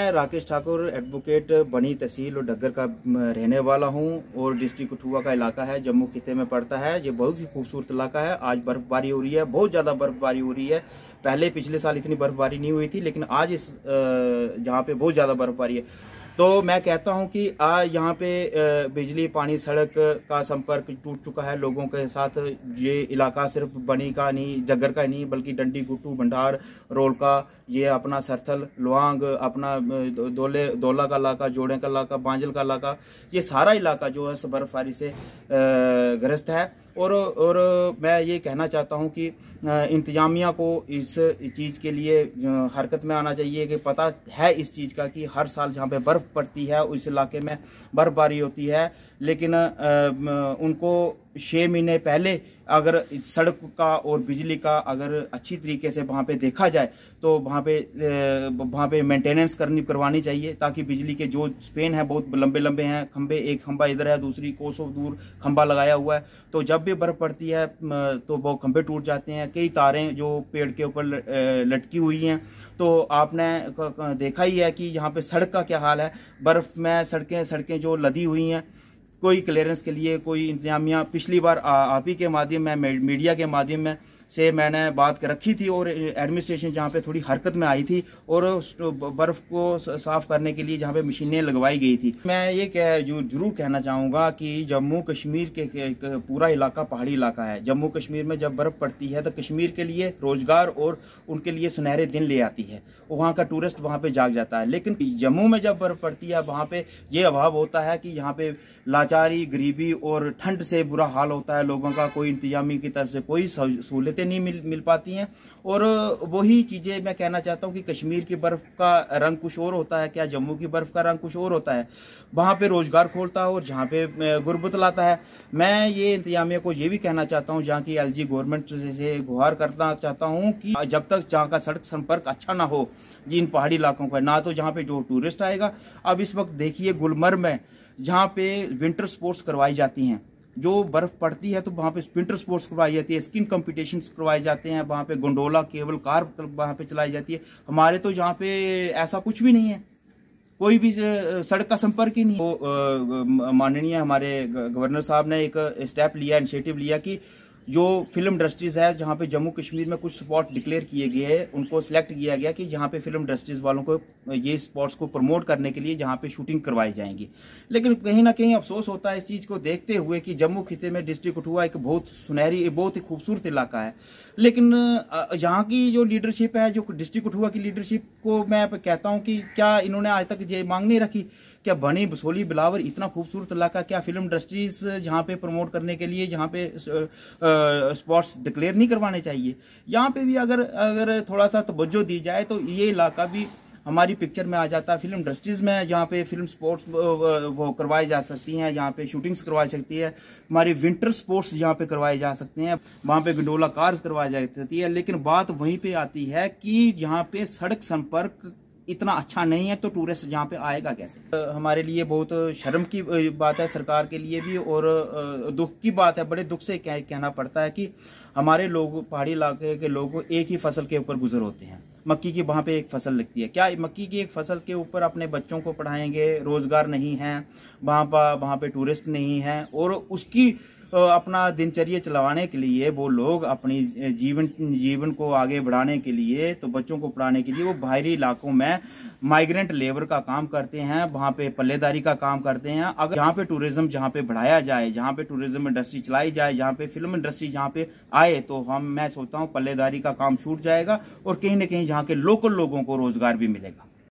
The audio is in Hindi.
मैं राकेश ठाकुर एडवोकेट बनी तहसील और डगर का रहने वाला हूं और डिस्ट्रिक्ट कठुआ का इलाका है जम्मू खिते में पड़ता है ये बहुत ही खूबसूरत इलाका है आज बर्फबारी हो रही है बहुत ज़्यादा बर्फबारी हो रही है पहले पिछले साल इतनी बर्फबारी नहीं हुई थी लेकिन आज इस जहाँ पे बहुत ज़्यादा बर्फबारी है तो मैं कहता हूं कि आज यहाँ पे बिजली पानी सड़क का संपर्क टूट चुका है लोगों के साथ ये इलाका सिर्फ बनी का नहीं जगर का नहीं बल्कि डंडी गुट्टू भंडार रोल का ये अपना सरथल लुआंग अपना दोले दोला का इलाका जोड़े का इलाका बांजल का इलाका ये सारा इलाका जो है बर्फबारी से ग्रस्त है और और मैं ये कहना चाहता हूँ कि इंतजामिया को इस चीज़ के लिए हरकत में आना चाहिए कि पता है इस चीज़ का कि हर साल जहाँ पे बर्फ़ पड़ती है उस इलाके में बर्फबारी होती है लेकिन उनको छः महीने पहले अगर सड़क का और बिजली का अगर अच्छी तरीके से वहाँ पे देखा जाए तो वहाँ पे वहाँ पे मेंटेनेंस करनी करवानी चाहिए ताकि बिजली के जो स्पेन है बहुत लंबे लंबे हैं खंबे एक खंबा इधर है दूसरी कोसों दूर खंबा लगाया हुआ है तो जब भी बर्फ़ पड़ती है तो वो खंबे टूट जाते हैं कई तारें जो पेड़ के ऊपर लटकी हुई हैं तो आपने देखा ही है कि यहाँ पे सड़क का क्या हाल है बर्फ़ में सड़कें सड़कें जो लदी हुई हैं कोई क्लियरेंस के लिए कोई इंतजामिया पिछली बार आप ही के माध्यम में मीडिया के माध्यम में से मैंने बात कर रखी थी और एडमिनिस्ट्रेशन जहाँ पे थोड़ी हरकत में आई थी और बर्फ को साफ करने के लिए जहाँ पे मशीनें लगवाई गई थी मैं ये कह जो जरूर कहना चाहूँगा कि जम्मू कश्मीर के, के, के पूरा इलाका पहाड़ी इलाका है जम्मू कश्मीर में जब बर्फ पड़ती है तो कश्मीर के लिए रोजगार और उनके लिए सुनहरे दिन ले आती है वहाँ का टूरिस्ट वहाँ पे जाग जाता है लेकिन जम्मू में जब बर्फ पड़ती है वहाँ पे ये अभाव होता है कि यहाँ पे लाचार बेचारी गरीबी और ठंड से बुरा हाल होता है लोगों का कोई इंतजामी की तरफ से कोई सहूलतें नहीं मिल मिल पाती हैं और वही चीज़ें मैं कहना चाहता हूँ कि कश्मीर की बर्फ़ का रंग कुछ और होता है क्या जम्मू की बर्फ़ का रंग कुछ और होता है वहां पे रोज़गार खोलता है और जहां पे गुरबत लाता है मैं ये इंतजामिया को ये भी कहना चाहता हूँ जहाँ की एल गवर्नमेंट से गुहार करना चाहता हूँ कि जब तक जहाँ का सड़क संपर्क अच्छा ना हो इन पहाड़ी इलाकों का ना तो जहाँ पे जो टूरिस्ट आएगा अब इस वक्त देखिए गुलमर्ग में जहाँ पे विंटर स्पोर्ट्स करवाई जाती हैं जो बर्फ पड़ती है तो वहाँ पे विंटर स्पोर्ट्स करवाई जाती है स्किन कम्पिटिशन करवाए जाते हैं वहाँ पे गोंडोला केबल कार वहाँ पे चलाई जाती है हमारे तो यहाँ पे ऐसा कुछ भी नहीं है कोई भी सड़क का संपर्क ही नहीं तो माननीय हमारे गवर्नर साहब ने एक स्टेप लिया इनिशिएटिव लिया कि जो फिल्म इंडस्ट्रीज़ है जहाँ पे जम्मू कश्मीर में कुछ स्पॉट डिक्लेयर किए गए हैं उनको सिलेक्ट किया गया कि जहाँ पे फिल्म इंडस्ट्रीज़ वालों को ये स्पॉट्स को प्रमोट करने के लिए जहाँ पे शूटिंग करवाई जाएंगी लेकिन कहीं ना कहीं अफसोस होता है इस चीज़ को देखते हुए कि जम्मू खिते में डिस्ट्रिक्ट कठुआ एक बहुत सुनहरी बहुत ही खूबसूरत इलाका है लेकिन यहाँ की जो लीडरशिप है जो डिस्ट्रिक्ट कठुआ की लीडरशिप को मैं कहता हूँ कि क्या इन्होंने आज तक ये मांग नहीं रखी क्या बने बसोली बिलावर इतना खूबसूरत इलाका क्या फिल्म इंडस्ट्रीज जहाँ पे प्रमोट करने के लिए यहाँ पे स्पॉट्स डिक्लेयर नहीं करवाने चाहिए यहाँ पे भी अगर अगर थोड़ा सा तोज्जो दी जाए तो ये इलाका भी हमारी पिक्चर में आ जाता है फिल्म इंडस्ट्रीज में जहाँ पे फिल्म स्पोर्ट्स वो करवाई जा सकती हैं यहाँ पे शूटिंग्स करवाई सकती है हमारी विंटर स्पोर्ट्स यहाँ पे करवाए जा सकते हैं वहाँ पे गंडोला कार्स करवाई जा सकती है लेकिन बात वहीं पे आती है कि जहाँ पे सड़क संपर्क इतना अच्छा नहीं है तो टूरिस्ट यहाँ पे आएगा कैसे हमारे लिए बहुत शर्म की बात है सरकार के लिए भी और दुख की बात है बड़े दुख से कह, कहना पड़ता है कि हमारे लोग पहाड़ी इलाके के लोग एक ही फसल के ऊपर गुजर होते हैं मक्की की वहाँ पे एक फसल लगती है क्या मक्की की एक फसल के ऊपर अपने बच्चों को पढ़ाएंगे रोजगार नहीं है वहाँ पर वहाँ पे टूरिस्ट नहीं है और उसकी अपना दिनचर्या चलाने के लिए वो लोग अपनी जीवन जीवन को आगे बढ़ाने के लिए तो बच्चों को पढ़ाने के लिए वो बाहरी इलाकों में माइग्रेंट लेबर का काम करते हैं वहां पे पल्लेदारी का काम करते हैं अगर जहाँ पे टूरिज्म जहाँ पे बढ़ाया जाए जहाँ पे टूरिज्म इंडस्ट्री चलाई जाए जहाँ पे फिल्म इंडस्ट्री जहाँ पे आए तो हम मैं सोचता हूँ पल्लेदारी का काम छूट जाएगा और कहीं ना कहीं जहाँ के लोकल लोगों को रोजगार भी मिलेगा